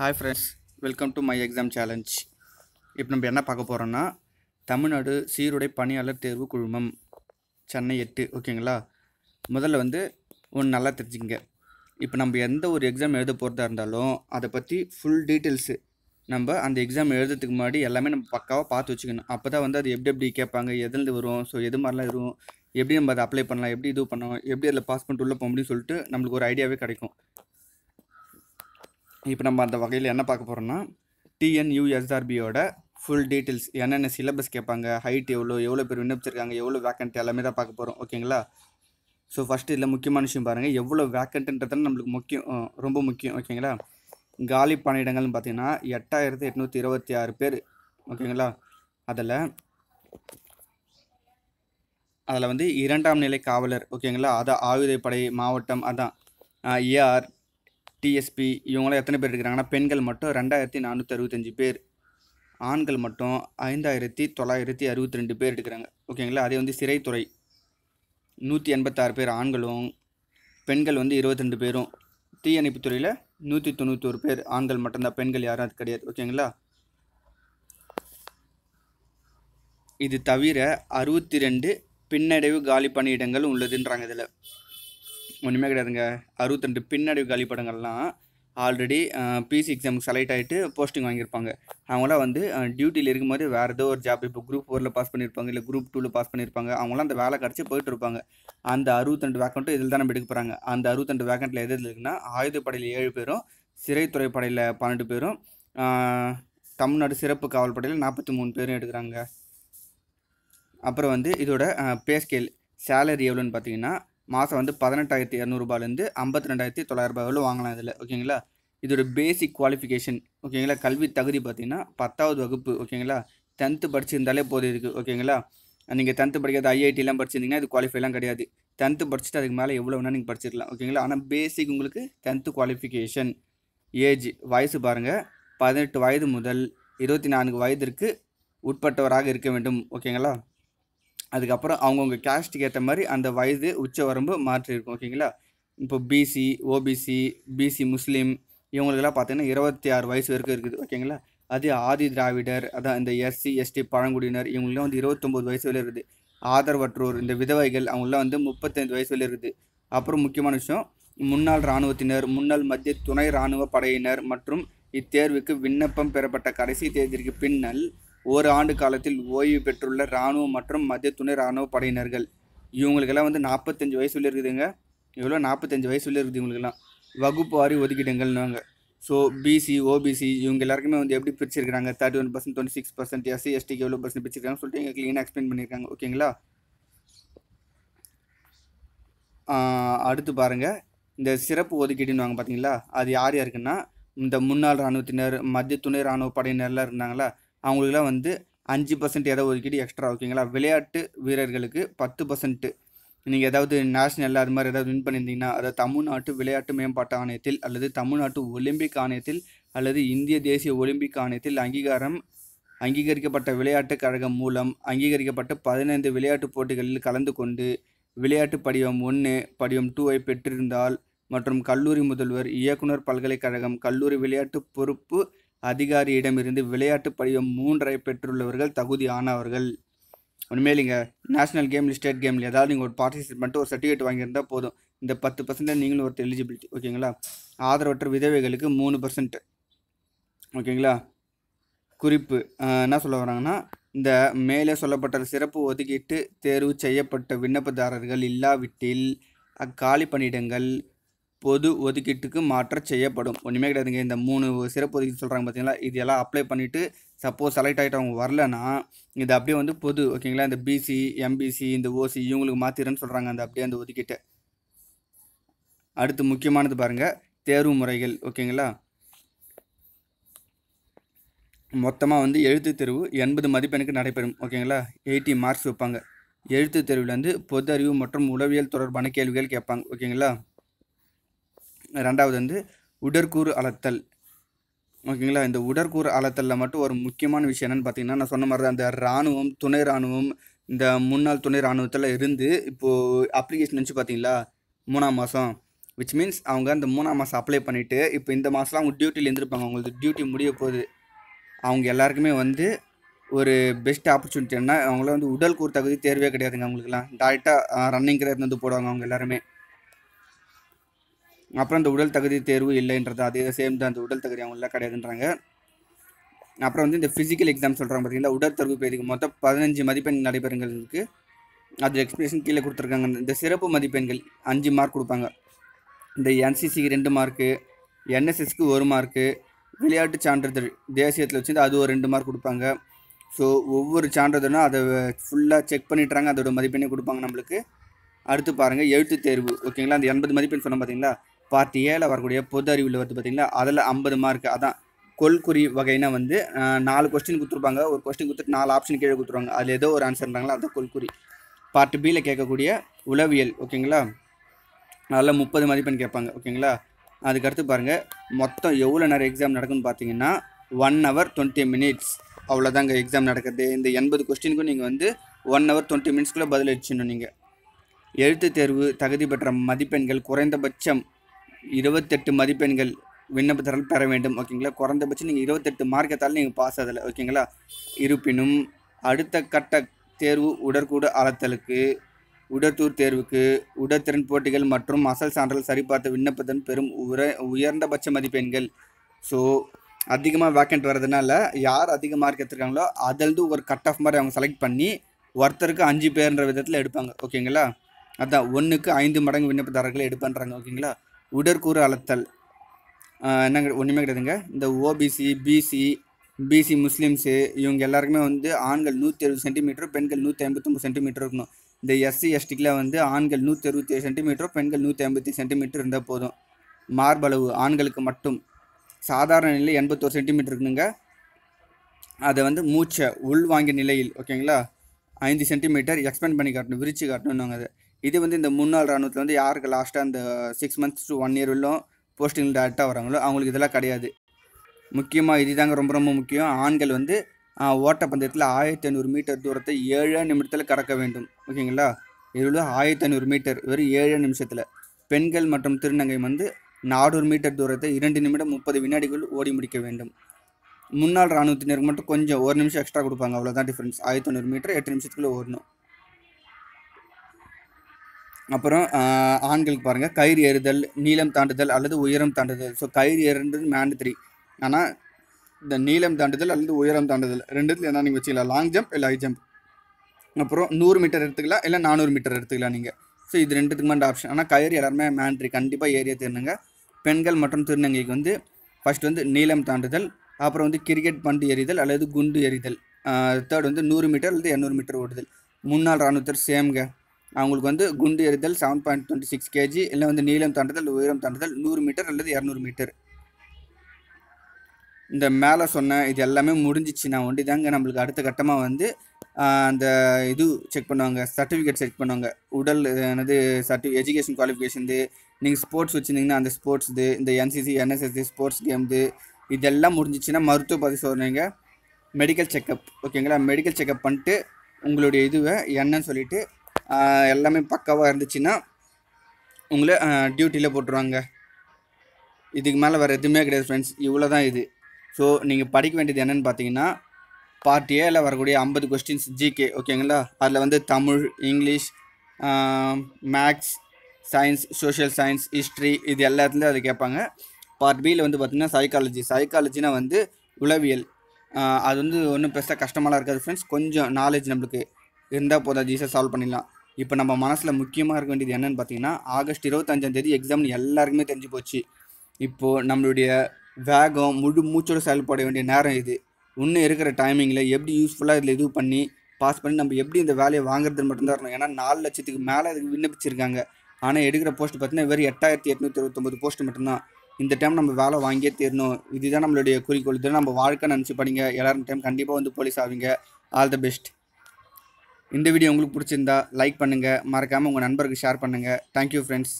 hi friends welcome to my exam challenge இப்போ நம்ம என்ன பார்க்க போகிறோன்னா தமிழ்நாடு சீருடை பணியாளர் தேர்வு குழுமம் சென்னை எட்டு ஓகேங்களா முதல்ல வந்து ஒன்று நல்லா தெரிஞ்சுங்க இப்போ நம்ம எந்த ஒரு எக்ஸாம் எழுத போகிறதா இருந்தாலும் அதை பற்றி ஃபுல் டீட்டெயில்ஸு நம்ம அந்த எக்ஸாம் எழுதுறதுக்கு முன்னாடி எல்லாமே நம்ம பக்காவாக பார்த்து வச்சுக்கணும் அப்போ தான் வந்து அது எப்படி எப்படி கேட்பாங்க எதுலேருந்து வரும் ஸோ எது மாதிரிலாம் இருக்கும் எப்படி நம்ம அதை அப்ளை பண்ணலாம் எப்படி இது பண்ணலாம் எப்படி அதில் பாஸ் பண்ணிட்டு உள்ளே போக முடியும்னு சொல்லிட்டு நம்மளுக்கு ஒரு ஐடியாவே கிடைக்கும் இப்போ நம்ம அந்த வகையில் என்ன பார்க்க போகிறோம்னா டிஎன்யூஎஸ்ஆர்பியோட ஃபுல் டீட்டெயில்ஸ் என்னென்ன சிலபஸ் கேட்பாங்க ஹைட் எவ்வளோ எவ்வளோ பேர் விண்ணப்பிச்சிருக்காங்க எவ்வளோ வேக்கண்ட் எல்லாமே தான் பார்க்க போகிறோம் ஓகேங்களா ஸோ ஃபஸ்ட்டு இதில் முக்கியமான விஷயம் பாருங்கள் எவ்வளோ வேக்கண்ட்டுன்றது நம்மளுக்கு முக்கியம் ரொம்ப முக்கியம் ஓகேங்களா காலி பணியிடங்கள்னு பார்த்தீங்கன்னா எட்டாயிரத்து எட்நூற்றி இருபத்தி ஆறு பேர் ஓகேங்களா அதில் அதில் வந்து இரண்டாம் நிலை காவலர் ஓகேங்களா அதான் ஆயுதப்படை மாவட்டம் அதான் ஏஆர் டிஎஸ்பி இவங்களாம் எத்தனை பேர் இருக்கிறாங்கன்னா பெண்கள் மட்டும் ரெண்டாயிரத்தி நானூற்றி அறுபத்தஞ்சு பேர் ஆண்கள் மட்டும் ஐந்தாயிரத்தி தொள்ளாயிரத்தி அறுபத்தி ரெண்டு பேர் எடுக்கிறாங்க ஓகேங்களா அதே வந்து சிறைத்துறை நூற்றி எண்பத்தாறு பேர் ஆண்களும் பெண்கள் வந்து இருபத்திரெண்டு பேரும் தீயணைப்பு துறையில் நூற்றி தொண்ணூற்றி ஒரு பேர் ஆண்கள் மட்டும்தான் பெண்கள் யாரும் அது கிடையாது ஓகேங்களா இது தவிர அறுபத்தி ரெண்டு பின்னடைவு காலி பணியிடங்கள் உள்ளதுன்றாங்க இதில் ஒன்றுமே கிடையாதுங்க அறுபத்தெண்டு பின்னடைவு கழிப்படங்கள்லாம் ஆல்ரெடி பிசி எக்ஸாமுக்கு செலக்ட் ஆகிட்டு போஸ்டிங் வாங்கியிருப்பாங்க அவங்களாம் வந்து டியூட்டியில் இருக்கும்போது வேறு ஏதோ ஒரு ஜாப் இப்போ குரூப் ஃபோரில் பாஸ் பண்ணியிருப்பாங்க இல்லை குரூப் டூவில் பாஸ் பண்ணியிருப்பாங்க அவங்களாம் அந்த வேலை கிடச்சி போயிட்டு இருப்பாங்க அந்த அறுபத்தெண்டு வேக்கண்ட்டும் இதில் தான் நம்ம எடுக்க போகிறாங்க அந்த அறுபத்தெண்டு வேக்கண்ட்டில் எது இருக்குன்னா ஆயுதப்படையில் ஏழு பேரும் சிறைத்துறை படையில் பன்னெண்டு பேரும் தமிழ்நாடு சிறப்பு காவல் படையில் நாற்பத்தி மூணு பேரும் எடுக்கிறாங்க அப்புறம் வந்து இதோட பே ஸ்கேல் சேலரி எவ்வளோன்னு பார்த்தீங்கன்னா மாதம் வந்து பதினெட்டாயிரத்தி இரநூறுபாலேருந்து ஐம்பத்தி ரெண்டாயிரத்தி தொள்ளாயிரரூபா வரலும் வாங்கலாம் இதில் ஓகேங்களா இதோட பேசிக் குவாலிஃபிகேஷன் ஓகேங்களா கல்வி தகுதி பார்த்தீங்கன்னா பத்தாவது வகுப்பு ஓகேங்களா டென்த்து படிச்சிருந்தாலே போதும் இருக்குது ஓகேங்களா நீங்கள் டென்த்து படிக்காத ஐஐடிலாம் படிச்சிருந்தீங்கன்னா இது குவாலிஃபைலாம் கிடையாது டென்த்து படிச்சுட்டு அதுக்கு மேலே எவ்வளோ வேணால் நீங்கள் படிச்சிடலாம் ஓகேங்களா ஆனால் பேசிக் உங்களுக்கு டென்த்து குவாலிஃபிகேஷன் ஏஜ் வயசு பாருங்கள் பதினெட்டு வயது முதல் இருபத்தி நான்கு வயதிற்கு உட்பட்டவராக இருக்க வேண்டும் ஓகேங்களா அதுக்கப்புறம் அவங்கவுங்க கேஸ்ட்டுக்கு ஏற்ற மாதிரி அந்த வயது உச்ச வரம்பு மாற்றிருக்கும் ஓகேங்களா இப்போ பிசி ஓபிசி பிசி முஸ்லீம் இவங்களுக்கெல்லாம் பார்த்தீங்கன்னா இருபத்தி ஆறு வயசு வரைக்கும் இருக்குது ஓகேங்களா அதே ஆதி திராவிடர் அதான் இந்த எஸ்சி எஸ்டி பழங்குடியினர் இவங்களாம் வந்து இருபத்தொம்போது வயசு வரையும் இருக்குது ஆதரவற்றோர் இந்த விதவைகள் அவங்களாம் வந்து முப்பத்தஞ்சு வயசு வரையும் இருக்குது அப்புறம் முக்கியமான விஷயம் முன்னாள் இராணுவத்தினர் முன்னாள் மத்திய துணை இராணுவ படையினர் மற்றும் இத்தேர்வுக்கு விண்ணப்பம் பெறப்பட்ட கடைசி தேதிக்கு பின்னல் ஒரு ஆண்டு காலத்தில் ஓய்வு பெற்றுள்ள இராணுவ மற்றும் மத்திய துணை இராணுவ படையினர்கள் இவங்களுக்கெல்லாம் வந்து நாற்பத்தஞ்சு வயசுல இருக்குதுங்க எவ்வளோ நாற்பத்தஞ்சு வயசுல இருக்குது இவங்களுக்கெல்லாம் வகுப்பு வாரி ஒதுக்கிடுங்கள்னாங்க ஸோ பிசி ஓபிசி இவங்க எல்லாருக்குமே வந்து எப்படி பிரிச்சிருக்காங்க thirty one percent twenty six percent SC எஸ்டிக்கு எவ்வளோ பர்சன்ட் பிரிச்சிருக்காங்கன்னு சொல்லிட்டு எங்கள் க்ளீனாக எக்ஸ்பிளைன் பண்ணியிருக்காங்க ஓகேங்களா அடுத்து பாருங்கள் இந்த சிறப்பு ஒதுக்கீடுன்னு வாங்க பார்த்தீங்களா அது யார் யாருக்குன்னா இந்த முன்னாள் இராணுவத்தினர் மத்திய துணை இராணுவ படையினர்லாம் இருந்தாங்களா அவங்களுக்குலாம் வந்து அஞ்சு பர்சன்ட் இட ஒதுக்கீடு எக்ஸ்ட்ரா ஓகேங்களா விளையாட்டு வீரர்களுக்கு பத்து பர்சன்ட்டு நீங்கள் ஏதாவது நேஷ்னல் அது மாதிரி ஏதாவது வின் பண்ணியிருந்தீங்கன்னா அதாவது தமிழ்நாட்டு விளையாட்டு மேம்பாட்டு ஆணையத்தில் அல்லது தமிழ்நாட்டு ஒலிம்பிக் ஆணையத்தில் அல்லது இந்திய தேசிய ஒலிம்பிக் ஆணையத்தில் அங்கீகாரம் அங்கீகரிக்கப்பட்ட விளையாட்டுக் கழகம் மூலம் அங்கீகரிக்கப்பட்ட பதினைந்து விளையாட்டுப் போட்டிகளில் கலந்து கொண்டு விளையாட்டு படிவம் ஒன்று படிவம் டூவை பெற்றிருந்தால் மற்றும் கல்லூரி முதல்வர் இயக்குனர் பல்கலைக்கழகம் கல்லூரி விளையாட்டு பொறுப்பு அதிகாரியிடமிருந்து விளையாட்டு படிவம் மூன்றரை பெற்றுள்ளவர்கள் தகுதி ஆனவர்கள் நீங்கள் நேஷனல் கேம் ஸ்டேட் கேம்ல ஏதாவது நீங்கள் ஒரு பார்ட்டிசிபேட் பண்ணிட்டு ஒரு சர்டிஃபிகேட் வாங்கியிருந்தால் போதும் இந்த பத்து பர்சன்ட் நீங்களும் ஒருத்தர் எலிஜிபிலிட்டி ஓகேங்களா ஆதரவற்ற விதவைகளுக்கு மூணு பர்சன்ட் ஓகேங்களா குறிப்பு என்ன சொல்ல வராங்கன்னா இந்த மேலே சொல்லப்பட்ட சிறப்பு ஒதுக்கீட்டு தேர்வு செய்யப்பட்ட விண்ணப்பதாரர்கள் இல்லாவிட்டில் அக்காலி பணியிடங்கள் பொது ஒதுக்கீட்டுக்கு மாற்றம் செய்யப்படும் ஒன்றுமே கிடையாதுங்க இந்த மூணு சிறப்பு ஒதுக்கீடு சொல்கிறாங்க பார்த்தீங்களா இது எல்லாம் அப்ளை பண்ணிவிட்டு சப்போஸ் செலக்ட் ஆகிட்டு அவங்க வரலன்னா இது அப்படியே வந்து பொது ஓகேங்களா இந்த பிசி எம்பிசி இந்த ஓசி இவங்களுக்கு மாற்றிடுறேன்னு சொல்கிறாங்க அந்த அப்படியே அந்த ஒதுக்கீட்டை அடுத்து முக்கியமானது பாருங்கள் தேர்வு முறைகள் ஓகேங்களா மொத்தமாக வந்து எழுத்து தேர்வு எண்பது மதிப்பெண்ணுக்கு நடைபெறும் ஓகேங்களா எயிட்டி மார்க்ஸ் வைப்பாங்க எழுத்து தேர்வுலேருந்து பொது அறிவு மற்றும் உளவியல் தொடர்பான கேள்விகள் கேட்பாங்க ஓகேங்களா ரெண்டாவது வந்து உடற்கூறு அளத்தல் ஓகேங்களா இந்த உடற்கூறு அளத்தலில் மட்டும் ஒரு முக்கியமான விஷயம் என்னென்னு பார்த்தீங்கன்னா நான் சொன்ன மாதிரி அந்த இராணுவம் துணை இராணுவம் இந்த முன்னாள் துணை இராணுவத்தில் இருந்து இப்போது அப்ளிகேஷன் வச்சு பார்த்தீங்களா மூணாம் மாதம் விச் மீன்ஸ் அவங்க அந்த மூணாம் மாதம் அப்ளை பண்ணிவிட்டு இப்போ இந்த மாதம்லாம் அவங்க டியூட்டியில் இருந்திருப்பாங்க அவங்களுக்கு டியூட்டி முடிய போகுது அவங்க எல்லாருக்குமே வந்து ஒரு பெஸ்ட் ஆப்பர்ச்சுனிட்டி என்ன அவங்கள வந்து உடல் கூறு தகுதி தேர்வே கிடையாதுங்க அவங்களுக்குலாம் டேரெக்டாக ரன்னிங் கிரேட் வந்து போடுவாங்க அவங்க எல்லாருமே அப்புறம் இந்த உடல் தகுதி தேர்வு இல்லைன்றது அதே சேம் தான் அந்த உடல் தகுதி அவங்களாம் கிடையாதுன்றாங்க அப்புறம் வந்து இந்த ஃபிசிக்கல் எக்ஸாம் சொல்கிறாங்க பார்த்தீங்கன்னா உடல் தேர்வு பேருக்கு மொத்தம் பதினஞ்சு மதிப்பெண் நடைபெறுங்களுக்கு அது எக்ஸ்பிரேஷன் கீழே கொடுத்துருக்காங்க இந்த சிறப்பு மதிப்பெண்கள் அஞ்சு மார்க் கொடுப்பாங்க இந்த என்சிசிக்கு ரெண்டு மார்க்கு என்எஸ்எஸ்க்கு ஒரு மார்க்கு விளையாட்டு சான்றிதழ் தேசியத்தில் வச்சுருந்து அது ஒரு ரெண்டு மார்க் கொடுப்பாங்க ஸோ ஒவ்வொரு சான்றிதழும் அதை ஃபுல்லாக செக் பண்ணிட்டுறாங்க அதோட மதிப்பெண்ணே கொடுப்பாங்க நம்மளுக்கு அடுத்து பாருங்கள் எழுத்து தேர்வு ஓகேங்களா அந்த எண்பது மதிப்பெண் சொன்னால் பார்த்தீங்களா பார்ட் ஏழில் வரக்கூடிய பொது அறிவில் வருது பார்த்திங்களா அதில் ஐம்பது மார்க் அதான் கொள்குறி வகைனா வந்து நாலு கொஸ்டின் கொடுத்துருப்பாங்க ஒரு கொஸ்டின் கொடுத்துட்டு நாலு ஆப்ஷன் கீழே கொடுத்துருவாங்க அதில் ஏதோ ஒரு ஆன்சர்ன்றாங்களா அதை கொள்குறி பார்ட் பியில் கேட்கக்கூடிய உளவியல் ஓகேங்களா அதில் முப்பது மதிப்பெண் கேட்பாங்க ஓகேங்களா அதுக்கடுத்து பாருங்கள் மொத்தம் எவ்வளோ நேரம் எக்ஸாம் நடக்கும்னு பார்த்தீங்கன்னா ஒன் ஹவர் டுவெண்ட்டி மினிட்ஸ் அவ்வளோதாங்க எக்ஸாம் நடக்குது இந்த எண்பது கொஸ்டினுக்கும் நீங்கள் வந்து ஒன் ஹவர் டுவெண்ட்டி மினிட்ஸ்க்குள்ளே பதில் நீங்கள் எழுத்து தேர்வு தகுதி பெற்ற மதிப்பெண்கள் குறைந்தபட்சம் இருபத்தெட்டு மதிப்பெண்கள் விண்ணப்பத்தாரல் பெற வேண்டும் ஓகேங்களா குறைந்தபட்சம் நீங்கள் இருபத்தெட்டு மார்க்கத்தால் நீங்கள் பாஸ் ஆகலை ஓகேங்களா இருப்பினும் அடுத்த கட்ட தேர்வு உடற்கூடு அளத்தலுக்கு உடற்தூர் தேர்வுக்கு உடற்திறன் போட்டிகள் மற்றும் அசல் சான்றல் சரிபார்த்த விண்ணப்பத்தன் பெரும் உர உயர்ந்தபட்ச மதிப்பெண்கள் ஸோ அதிகமாக வேக்கண்ட் வர்றதுனால யார் அதிக மார்க் எடுத்துருக்காங்களோ அதிலிருந்து ஒரு கட் ஆஃப் மாதிரி அவங்க செலக்ட் பண்ணி ஒருத்தருக்கு அஞ்சு பேர்ன்ற விதத்தில் எடுப்பாங்க ஓகேங்களா அதுதான் ஒன்றுக்கு ஐந்து மடங்கு விண்ணப்பதாரர்களை எடுப்பன்றாங்க ஓகேங்களா உடற்கூறு அளத்தல் என்னங்க ஒன்றுமே கிடையாதுங்க இந்த ஓபிசி பிசி பிசி முஸ்லீம்ஸு இவங்க எல்லாருக்குமே வந்து ஆண்கள் நூற்றி அறுபது சென்டிமீட்டரும் பெண்கள் நூற்றி ஐம்பத்தொம்பது சென்டிமீட்டர் இருக்கணும் இந்த எஸ்சி எஸ்டிக்கெலாம் வந்து ஆண்கள் நூற்றி அறுபத்தி ஏழு சென்டிமீட்டரும் பெண்கள் நூற்றி ஐம்பத்தி சென்டிமீட்டர் இருந்தால் போதும் மார்பளவு ஆண்களுக்கு மட்டும் சாதாரண நிலை எண்பத்தோரு சென்டிமீட்டர் இருக்குதுங்க அதை வந்து மூச்சை உள்வாங்கிய நிலையில் ஓகேங்களா ஐந்து சென்டிமீட்டர் எக்ஸ்பெண்ட் பண்ணி காட்டணும் விரித்து காட்டணும் நாங்கள் அதை இது வந்து இந்த முன்னாள் இராணுவத்தில் வந்து யாருக்கு லாஸ்ட்டாக அந்த six months to one year உள்ளும் போஸ்டிங் டேரெக்டாக வராங்களோ அவங்களுக்கு இதெல்லாம் கிடையாது முக்கியமாக இது தாங்க ரொம்ப ரொம்ப முக்கியம் ஆண்கள் வந்து ஓட்டப்பந்தயத்தில் ஆயிரத்தி ஐநூறு மீட்டர் தூரத்தை ஏழு நிமிடத்தில் கடக்க வேண்டும் ஓகேங்களா இதில் ஆயிரத்தி ஐநூறு மீட்டர் வெறும் ஏழு நிமிஷத்தில் பெண்கள் மற்றும் திருநங்கை வந்து நானூறு மீட்டர் தூரத்தை இரண்டு நிமிடம் முப்பது வினாடிகள் ஓடி முடிக்க வேண்டும் முன்னாள் இராணுவத்தினருக்கு மட்டும் கொஞ்சம் ஒரு நிமிஷம் எக்ஸ்ட்ரா கொடுப்பாங்க அவ்வளோதான் டிஃப்ரென்ஸ் ஆயிரத்தி ஐநூறு மீட்டர் எட்டு நிமிஷத்துக்குள்ளே ஓடணும் அப்புறம் ஆண்களுக்கு பாருங்கள் கயிறு ஏறுதல் நீளம் தாண்டுதல் அல்லது உயரம் தாண்டுதல் ஸோ கயிறு ஏறுன்றது மேண்டத்ரி ஆனால் இந்த நீளம் தாண்டுதல் அல்லது உயரம் தாண்டுதல் ரெண்டுத்துல என்ன நீங்கள் வச்சுக்கலாம் லாங் ஜம்ப் இல்லை ஹை ஜம்ப் அப்புறம் நூறு மீட்டர் எடுத்துக்கலாம் இல்லை நானூறு மீட்டர் எடுத்துக்கலாம் நீங்கள் ஸோ இது ரெண்டுத்துக்கு மட்டும் ஆப்ஷன் ஆனால் கயிறு எல்லாருமே மேண்ட்ரி கண்டிப்பாக ஏரியா தேர்னுங்க பெண்கள் மற்றும் திருநங்கைக்கு வந்து ஃபஸ்ட் வந்து நீளம் தாண்டுதல் அப்புறம் வந்து கிரிக்கெட் பண்டு எறிதல் அல்லது குண்டு எறிதல் தேர்ட் வந்து நூறு மீட்டர் அல்லது இரநூறு மீட்டர் ஓடுதல் முன்னாள் இராணுவத்தர் சேம்க அவங்களுக்கு வந்து குண்டு எறிதல் seven point twenty six KG இல்லை வந்து நீளம் தாண்டுதல் உயரம் தாண்டுதல் நூறு மீட்டர் அல்லது இரநூறு மீட்டர் இந்த மேலே சொன்ன இது எல்லாமே முடிஞ்சிச்சு நான் ஒண்டி தாங்க நம்மளுக்கு அடுத்த கட்டமாக வந்து அந்த இது செக் பண்ணுவாங்க சர்டிஃபிகேட் செக் பண்ணுவாங்க உடல் என்னது சர்டி எஜுகேஷன் குவாலிஃபிகேஷன் நீங்கள் ஸ்போர்ட்ஸ் வச்சுருந்தீங்கன்னா அந்த ஸ்போர்ட்ஸ் இது இந்த என்சிசி என்எஸ்எஸ்சி ஸ்போர்ட்ஸ் கேம்து இதெல்லாம் முடிஞ்சிச்சுன்னா மருத்துவ பரிசோதனைங்க மெடிக்கல் செக்கப் ஓகேங்களா மெடிக்கல் செக்கப் பண்ணிட்டு உங்களுடைய இதுவை என்னன்னு சொல்லிவிட்டு எல்லாமே பக்காவாக இருந்துச்சுன்னா உங்களை டியூட்டியில் போட்டுருவாங்க இதுக்கு மேலே வேறு எதுவுமே கிடையாது ஃப்ரெண்ட்ஸ் இவ்வளோ தான் இது ஸோ நீங்கள் படிக்க வேண்டியது என்னென்னு பார்த்தீங்கன்னா பார்ட் ஏல வரக்கூடிய ஐம்பது கொஸ்டின்ஸ் ஜிகே ஓகேங்களா அதில் வந்து Tamil English maths science social science history இது எல்லாத்துலேயும் அதை கேட்பாங்க பார்ட் பியில் வந்து பார்த்திங்கன்னா சைக்காலஜி சைக்காலஜினா வந்து உளவியல் அது வந்து ஒன்றும் பெருசாக கஷ்டமாலாம் இருக்காது ஃப்ரெண்ட்ஸ் கொஞ்சம் நாலேஜ் நம்மளுக்கு இருந்தால் போதும் ஈஸியாக சால்வ் பண்ணிடலாம் இப்போ நம்ம மனசில் முக்கியமாக இருக்க வேண்டியது என்னென்னு பார்த்தீங்கன்னா ஆகஸ்ட் இருபத்தஞ்சாந்தேதி எக்ஸாம் எல்லாருக்குமே தெரிஞ்சு போச்சு இப்போது நம்மளுடைய வேகம் முழு மூச்சோடு செயல்பட வேண்டிய நேரம் இது இன்னும் இருக்கிற டைமிங்கில் எப்படி யூஸ்ஃபுல்லாக இதில் இது பண்ணி பாஸ் பண்ணி நம்ம எப்படி இந்த வேலையை வாங்குறது மட்டும்தான் இருக்கணும் ஏன்னா நாலு லட்சத்துக்கு மேலே அதுக்கு விண்ணப்பிச்சிருக்காங்க ஆனால் எடுக்கிற போஸ்ட் பார்த்தீங்கன்னா வெறும் எட்டாயிரத்தி எட்நூற்றி இருபத்தொம்பது போஸ்ட் மட்டும்தான் இந்த டைம் நம்ம வேலை வாங்கியே தீரணும் இதுதான் நம்மளுடைய குறிக்கோள் இதுதான் நம்ம வாழ்க்கை நினச்சி படிங்க எல்லாரும் டைம் கண்டிப்பாக வந்து போலீஸ் ஆவீங்க ஆல் த பெஸ்ட் இந்த வீடியோ உங்களுக்கு பிடிச்சிருந்தா லைக் பண்ணுங்கள் மறக்காமல் உங்கள் நண்பருக்கு ஷேர் பண்ணுங்கள் தேங்க்யூ ஃப்ரெண்ட்ஸ்